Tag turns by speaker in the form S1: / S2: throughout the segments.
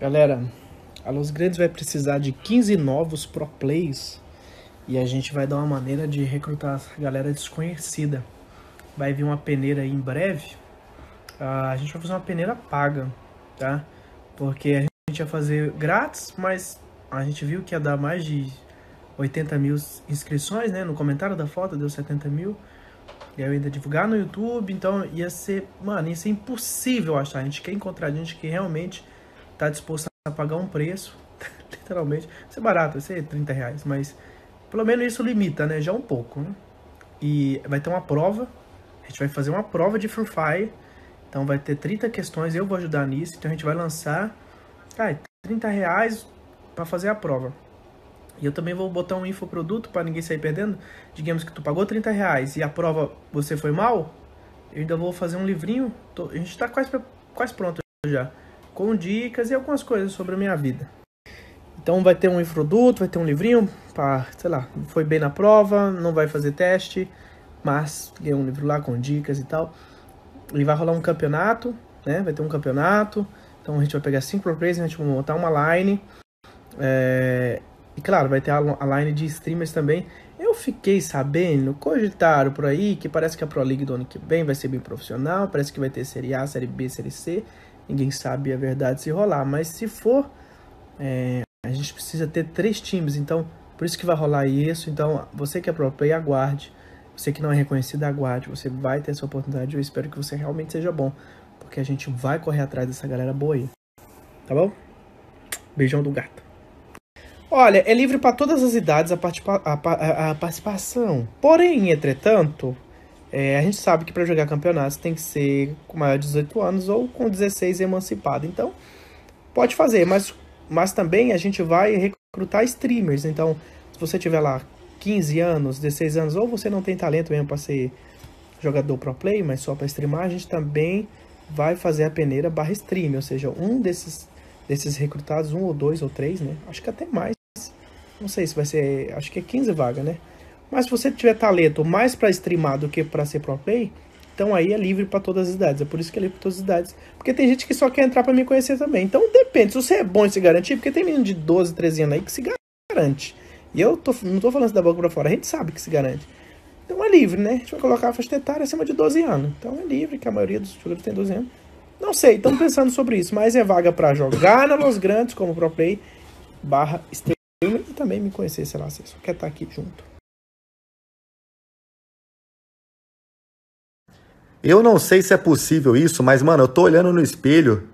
S1: Galera, a Los Grandes vai precisar de 15 novos pro plays e a gente vai dar uma maneira de recrutar galera desconhecida. Vai vir uma peneira aí em breve. Ah, a gente vai fazer uma peneira paga, tá? Porque a gente ia fazer grátis, mas a gente viu que ia dar mais de 80 mil inscrições, né? No comentário da foto deu 70 mil. E eu ainda divulgar no YouTube, então ia ser, mano, ia ser impossível achar. A gente quer encontrar gente que realmente está disposto a pagar um preço, literalmente, isso é barato, vai ser 30 reais, mas pelo menos isso limita, né? Já um pouco, né? E vai ter uma prova, a gente vai fazer uma prova de Free Fire, então vai ter 30 questões, eu vou ajudar nisso, então a gente vai lançar, ah, 30 reais para fazer a prova. E eu também vou botar um infoproduto para ninguém sair perdendo. Digamos que tu pagou 30 reais e a prova você foi mal, eu ainda vou fazer um livrinho, tô, a gente está quase, quase pronto já com dicas e algumas coisas sobre a minha vida. Então vai ter um infoduto, vai ter um livrinho para, sei lá, foi bem na prova, não vai fazer teste, mas tem um livro lá com dicas e tal. E vai rolar um campeonato, né? Vai ter um campeonato. Então a gente vai pegar cinco players, a gente vai montar uma line. É... E claro, vai ter a line de streamers também. Eu fiquei sabendo, cogitaram por aí, que parece que a Pro League do ano que vem vai ser bem profissional, parece que vai ter Série A, Série B, Série C ninguém sabe a verdade se rolar. Mas se for, é, a gente precisa ter três times, então por isso que vai rolar isso. Então você que é próprio aí, aguarde. Você que não é reconhecido, aguarde. Você vai ter essa oportunidade. Eu espero que você realmente seja bom, porque a gente vai correr atrás dessa galera boa aí. Tá bom? Beijão do gato. Olha, é livre para todas as idades a, participa a, a, a participação. Porém, entretanto, é, a gente sabe que para jogar campeonatos tem que ser com maior de 18 anos ou com 16 emancipado. Então, pode fazer, mas, mas também a gente vai recrutar streamers. Então, se você tiver lá 15 anos, 16 anos, ou você não tem talento mesmo para ser jogador pro play, mas só para streamar, a gente também vai fazer a peneira barra stream, ou seja, um desses, desses recrutados, um ou dois ou três, né? Acho que até mais. Não sei se vai ser, acho que é 15 vagas, né? Mas se você tiver talento mais para streamar do que para ser pro play, então aí é livre para todas as idades. É por isso que é livre para todas as idades. Porque tem gente que só quer entrar para me conhecer também. Então depende. Se você é bom em se garantir, porque tem menino de 12, 13 anos aí que se garante. E eu tô, não tô falando da boca para fora, a gente sabe que se garante. Então é livre, né? A gente vai colocar a faixa etária acima de 12 anos. Então é livre, que a maioria dos jogadores tem 12 anos. Não sei, estamos pensando sobre isso, mas é vaga para jogar na Los Grandes como pro play barra streamer, e também me conhecer, sei lá, você só quer estar tá aqui junto. Eu não sei se é possível isso, mas, mano, eu tô olhando no espelho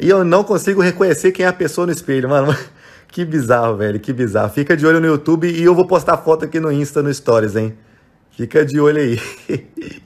S1: e eu não consigo reconhecer quem é a pessoa no espelho, mano. Que bizarro, velho, que bizarro. Fica de olho no YouTube e eu vou postar foto aqui no Insta, no Stories, hein? Fica de olho aí.